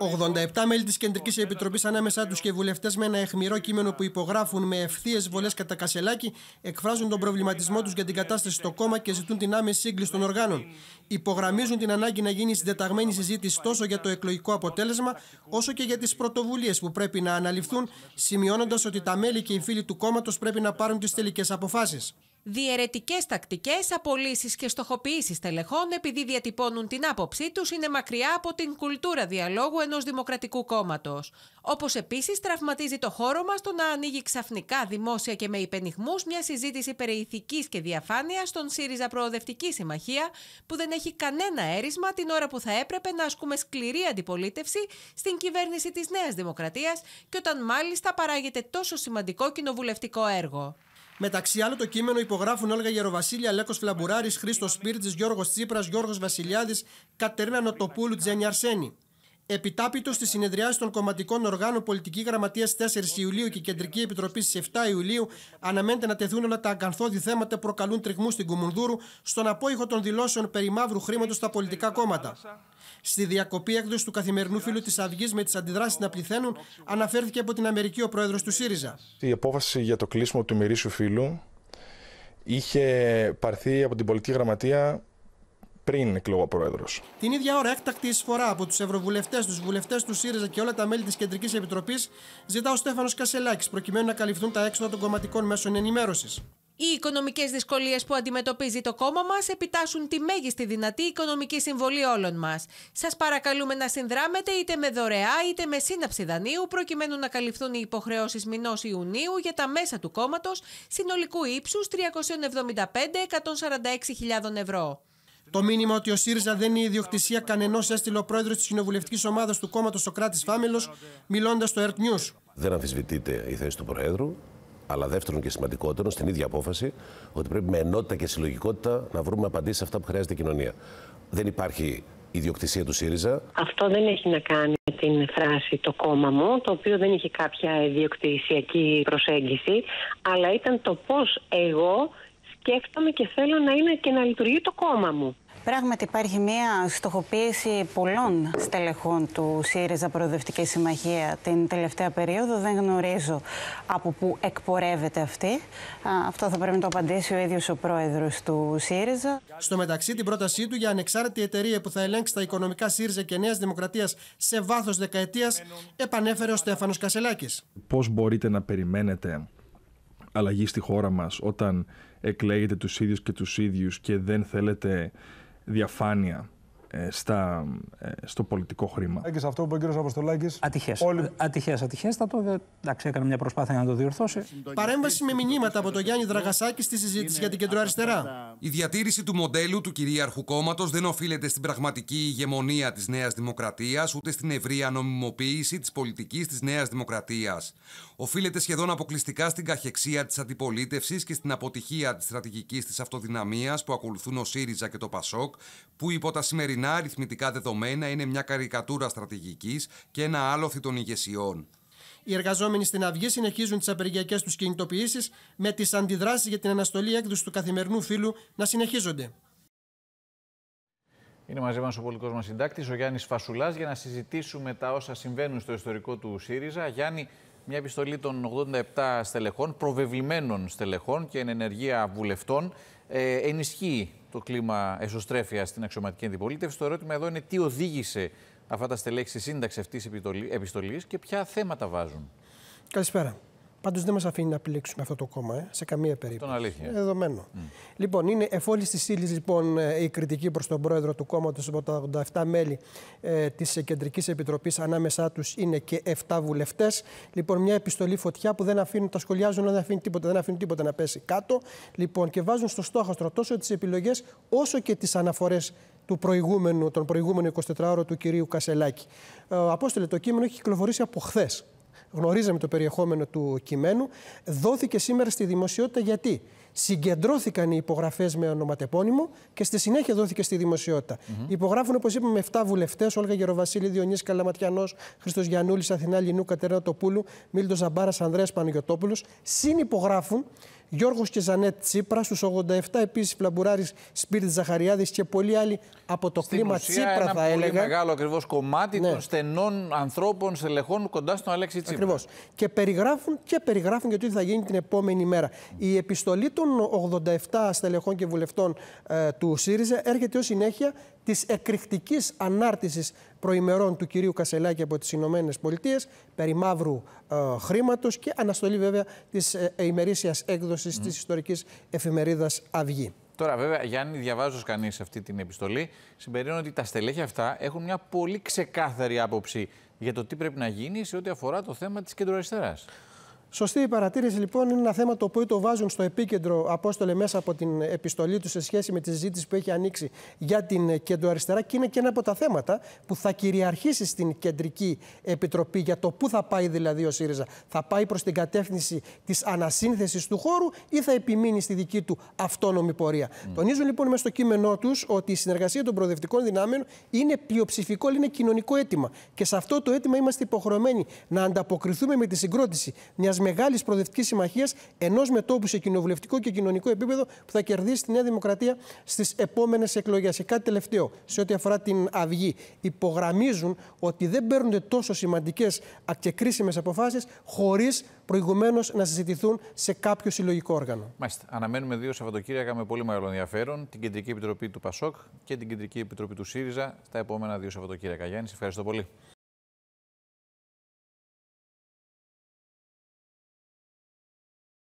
87 μέλη της Κεντρικής Επιτροπής, ανάμεσά τους και βουλευτές με ένα αιχμηρό κείμενο που υπογράφουν με ευθείες βολές κατά κασελάκι, εκφράζουν τον προβληματισμό τους για την κατάσταση στο κόμμα και ζητούν την άμεση σύγκληση των οργάνων. Υπογραμμίζουν την ανάγκη να γίνει συντεταγμένη συζήτηση τόσο για το εκλογικό αποτέλεσμα, όσο και για τις πρωτοβουλίες που πρέπει να αναλυφθούν, σημειώνοντας ότι τα μέλη και οι φίλοι του κόμματος πρέπει να πάρουν τις τελικές αποφάσεις. Διαιρετικές τακτικές, απολύσεις και στοχοποιήσεις τελεχών επειδή διατυπώνουν την άποψή τους είναι μακριά από την κουλτούρα διαλόγου ενός δημοκρατικού κόμματος. Όπως επίσης τραυματίζει το χώρο μας το να ανοίγει ξαφνικά δημόσια και με υπενιγμούς μια συζήτηση περί ηθικής και διαφάνειας στον ΣΥΡΙΖΑ Προοδευτική Συμμαχία, που δεν έχει κανένα έρισμα την ώρα που θα έπρεπε να ασκούμε σκληρή αντιπολίτευση στην κυβέρνηση της Νέας Δημοκρατίας και όταν μάλιστα παράγεται τόσο σημαντικό κοινοβουλευτικό έργο. Μεταξύ άλλων, το κείμενο υπογράφουν Όλγα Γεροβασίλια, Λέκος Φλαμπουράρης, Χρήστος Σπίρτζης, Γιώργος Τσίπρας, Γιώργος Βασιλιάδης, Κατερίνα Νοτοπούλου, Τζένι Αρσένη. Επιτάπητος στη συνεδριάση των κομματικών οργάνων Πολιτική Γραμματείας 4 Ιουλίου και Κεντρική Επιτροπή στις 7 Ιουλίου, αναμένεται να τεθούν όλα τα αγκανθόδη θέματα που προκαλούν τριγμούς στην Κουμουνδούρου στον απόϊχο των δηλώσεων περί μαύρου χρήματος στα πολιτικά κόμματα. Στη διακοπή έκδοση του καθημερινού φίλου της Αυγής με τις αντιδράσεις να πληθαίνουν, αναφέρθηκε από την Αμερική ο πρόεδρος του ΣΥΡΙΖΑ. Η απόφαση για το κλείσιμο του μυρίσου φίλου είχε πάρθει από την πολιτική γραμματεία πριν εκλογώ πρόεδρος. Την ίδια ώρα, έκτακτη εισφορά από τους ευρωβουλευτές, τους βουλευτές του ΣΥΡΙΖΑ και όλα τα μέλη της Κεντρικής Επιτροπής ζητά ο Στέφανος Κασελάκης προκειμένου να καλυφθούν τα έξοδα των κομματικών μέσων ενημέρωσης. Οι οικονομικές δυσκολίες που αντιμετωπίζει το κόμμα μας επιτάσσουν τη μέγιστη δυνατή οικονομική συμβολή όλων μας. Σας παρακαλούμε να συνδράμετε είτε με δωρεά είτε με σύναψη δανείου, προκειμένου να καλυφθούν οι υποχρεώσεις μηνός Ιουνίου για τα μέσα του κόμματος συνολικού ύψους 375-146.000 ευρώ. Το μήνυμα ότι ο ΣΥΡΙΖΑ δεν είναι ιδιοκτησία κανενός έστειλε ο πρόεδρος της κοινοβουλευτικής ομάδας του κόμματος ο Κράτη Φάμελος, μιλώντας στο ΕΡΤ News. Δεν αμφισβητείται η θέση του Προέδρου, αλλά δεύτερον και σημαντικότερον στην ίδια απόφαση, ότι πρέπει με ενότητα και συλλογικότητα να βρούμε απαντήσεις σε αυτά που χρειάζεται η κοινωνία. Δεν υπάρχει ιδιοκτησία του ΣΥΡΙΖΑ. Αυτό δεν έχει να κάνει με την φράση το κόμμα μου, το οποίο δεν είχε κάποια ιδιοκτησιακή προσέγγιση, αλλά ήταν το πώς εγώ σκέφτομαι και θέλω να είναι και να λειτουργεί το κόμμα μου. Πράγματι υπάρχει μια στοχοποίηση πολλών στελεχών του ΣΥΡΙΖΑ Προοδευτική Συμμαχία την τελευταία περίοδο. Δεν γνωρίζω από πού εκπορεύεται αυτή. Αυτό θα πρέπει να το απαντήσει ο ίδιος ο πρόεδρος του ΣΥΡΙΖΑ. Στο μεταξύ την πρότασή του για ανεξάρτητη εταιρεία που θα ελέγξει τα οικονομικά ΣΥΡΙΖΑ και Νέας Δημοκρατίας σε βάθος δεκαετίας επανέφερε ο Στέφανος Κασελάκης. Πώς μπορείτε να περιμένετε αλλαγή στη χώρα μας όταν εκλέγετε τους ίδιους και τους ίδιους και δεν θέλετε διαφάνεια ε, στα, ε, στο πολιτικό χρήμα. Και αυτό που είπε ο κ. Αποστολάκης. Ατυχές. Όλοι... Ατυχές, το ε, Εντάξει, έκανε μια προσπάθεια να το διορθώσει. Παρέμβαση με μηνύματα από τον Γιάννη Δραγασάκη στη συζήτηση για την κεντροαριστερά. Η διατήρηση του μοντέλου του κυρίαρχου κόμματος δεν οφείλεται στην πραγματική ηγεμονία της Νέας Δημοκρατίας ούτε στην ευρεία νομιμοποίηση της πολιτικής της Νέας Δημοκρατίας. Οφείλεται σχεδόν αποκλειστικά στην καχεξία της αντιπολίτευσης και στην αποτυχία της στρατηγικής της αυτοδυναμίας που ακολουθούν ο ΣΥΡΙΖΑ και το ΠΑΣΟΚ, που υπό τα σημερινά Ταπεινά αριθμητικά δεδομένα είναι μια καρικατούρα στρατηγικής και ένα άλοθη των ηγεσιών. Οι εργαζόμενοι στην Αυγή συνεχίζουν τις απεργιακές τους κινητοποιήσεις με τις αντιδράσεις για την αναστολή έκδοσης του καθημερινού φύλου να συνεχίζονται. Είναι μαζί μας ο πολιτικός μας συντάκτης, ο Γιάννης Φασουλάς, για να συζητήσουμε τα όσα συμβαίνουν στο ιστορικό του ΣΥΡΙΖΑ. Γιάννη, μια επιστολή των 87 στελεχών, προβεβλημένων στελεχών και εν ενεργεία βουλευτών, ε, ενισχύει το κλίμα εσωστρέφεια στην αξιωματική αντιπολίτευση. Το ερώτημα εδώ είναι τι οδήγησε αυτά τα στελέχη στη σύνταξη αυτής της επιστολής και ποια θέματα βάζουν. Καλησπέρα. Πάντως δεν μας αφήνει να επιλέξουμε αυτό το κόμμα, ε, σε καμία περίπτωση. είναι αλήθεια. Ε, δεδομένο. Λοιπόν, είναι εφόλη της ύλης λοιπόν, ε, η κριτική προς τον πρόεδρο του κόμματος από τα 87 μέλη ε, της Κεντρικής Επιτροπής. Ανάμεσά τους είναι και 7 βουλευτές. Λοιπόν, μια επιστολή φωτιά που δεν αφήνουν, τα σχολιάζουν, δεν αφήνουν τίποτα, δεν αφήνουν τίποτα να πέσει κάτω. Λοιπόν, και βάζουν στο στόχαστρο τόσο τις επιλογές όσο και τις αναφορές του προηγούμενου, τον προηγούμενο ώρων του κυρίου Κασελάκη. Ε, Απόστελε, το κείμενο έχει κυκλοφορήσει από χθες γνωρίζαμε το περιεχόμενο του κειμένου, δόθηκε σήμερα στη δημοσιότητα γιατί συγκεντρώθηκαν οι υπογραφές με ονοματεπώνυμο και στη συνέχεια δόθηκε στη δημοσιότητα. Υπογράφουν, όπως είπαμε, 7 βουλευτές: Όλγα Γεροβασίλη, Διονύ Καλαματιανό, Χρήστο Γιανούλης, Αθηνά Λινού, Κατερίνα Τοπούλου, Μίλτος Ζαμπάρας, Ανδρέας Παναγιοτόπουλος. Συνυπογράφουν Γιώργος και Ζανέτ Τσίπρα στους 87, επίσης Φλαμπουράρης Σπύρτη Ζαχαριάδης και πολλοί άλλοι από το κλίμα Τσίπρα, θα έλεγα. Είναι μεγάλο ακριβώς κομμάτι ναι. των στενών ανθρώπων, στελεχών κοντά στον Αλέξη Τσίπρα. Ακριβώς. Και περιγράφουν και περιγράφουν γιατί θα γίνει την επόμενη μέρα. Η επιστολή των 87 στελεχών και βουλευτών ε, του ΣΥΡΙΖΑ έρχεται ως συνέχεια της εκρηκτικής ανάρτησης προημερών του κυρίου Κασελάκη από τις Ηνωμένες Πολιτείες, περί μαύρου ε, χρήματος και αναστολή βέβαια της ε, ε ημερήσιας έκδοσης mm. της ιστορικής εφημερίδας Αυγή. Τώρα, βέβαια, Γιάννη, διαβάζω κανείς αυτή την επιστολή, συμπεραίνω ότι τα στελέχη αυτά έχουν μια πολύ ξεκάθαρη άποψη για το τι πρέπει να γίνει σε ό,τι αφορά το θέμα της κεντροαριστεράς. Σωστή η παρατήρηση λοιπόν είναι ένα θέμα το οποίο το βάζουν στο επίκεντρο Απόστολε μέσα από την επιστολή τους σε σχέση με τη συζήτηση που έχει ανοίξει για την κεντροαριστερά και είναι και ένα από τα θέματα που θα κυριαρχήσει στην κεντρική επιτροπή για το πού θα πάει δηλαδή ο ΣΥΡΙΖΑ. Θα πάει προς την κατεύθυνση της ανασύνθεσης του χώρου ή θα επιμείνει στη δική του αυτόνομη πορεία. Mm. Τονίζουν λοιπόν μέσα στο κείμενό τους ότι η συνεργασία των προοδευτικών δυνάμεων είναι πλειοψηφικό, είναι κοινωνικό αίτημα. Και σε αυτό το αίτημα είμαστε υποχρεωμένοι να ανταποκριθούμε με τη συγκρότηση μιας μεγάλης προοδευτικής συμμαχίας ενός μετόπου σε κοινοβουλευτικό και κοινωνικό επίπεδο που θα κερδίσει τη Νέα Δημοκρατία στις επόμενες εκλογές. Και κάτι τελευταίο, σε ό,τι αφορά την Αυγή. Υπογραμμίζουν ότι δεν παίρνονται τόσο σημαντικές και κρίσιμες αποφάσεις χωρίς προηγουμένως να συζητηθούν σε κάποιο συλλογικό όργανο. Μάλιστα. Αναμένουμε δύο Σαββατοκύριακα με πολύ μεγάλο ενδιαφέρον την Κεντρική Επιτροπή του ΠΑΣΟΚ και την Κεντρική Επιτροπή του ΣΥΡΙΖΑ στα επόμενα δύο Σαββατοκύριακα. Γιάννη, ευχαριστώ πολύ.